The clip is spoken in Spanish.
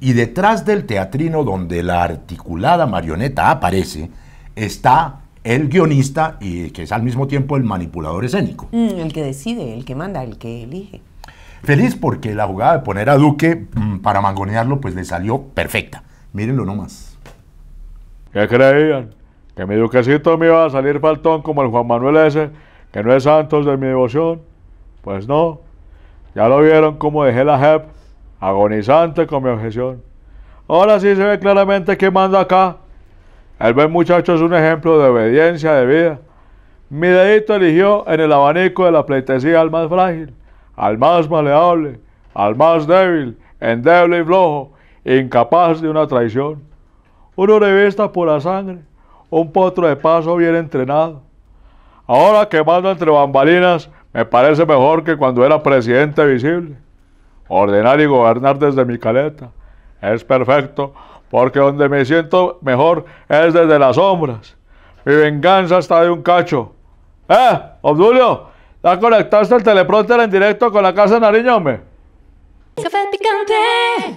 y detrás del teatrino donde la articulada marioneta aparece, está el guionista y que es al mismo tiempo el manipulador escénico. Mm, el que decide, el que manda, el que elige. Feliz porque la jugada de poner a Duque mm, para mangonearlo pues le salió perfecta. Mírenlo nomás. ¿Qué creían? Que mi duquecito me iba a salir faltón como el Juan Manuel ese, que no es santos de mi devoción. Pues no. Ya lo vieron como dejé la JEP agonizante con mi objeción. Ahora sí se ve claramente quién manda acá. El buen muchacho es un ejemplo de obediencia de vida. Mi dedito eligió en el abanico de la pleitesía al más frágil, al más maleable, al más débil, endeble y flojo, incapaz de una traición. Uno por pura sangre, un potro de paso bien entrenado. Ahora que mando entre bambalinas, me parece mejor que cuando era presidente visible. Ordenar y gobernar desde mi caleta es perfecto, porque donde me siento mejor es desde las sombras. Mi venganza está de un cacho. ¡Eh, Obdulio! ¿Ya conectaste el teleprompter en directo con la Casa de Nariño, picante.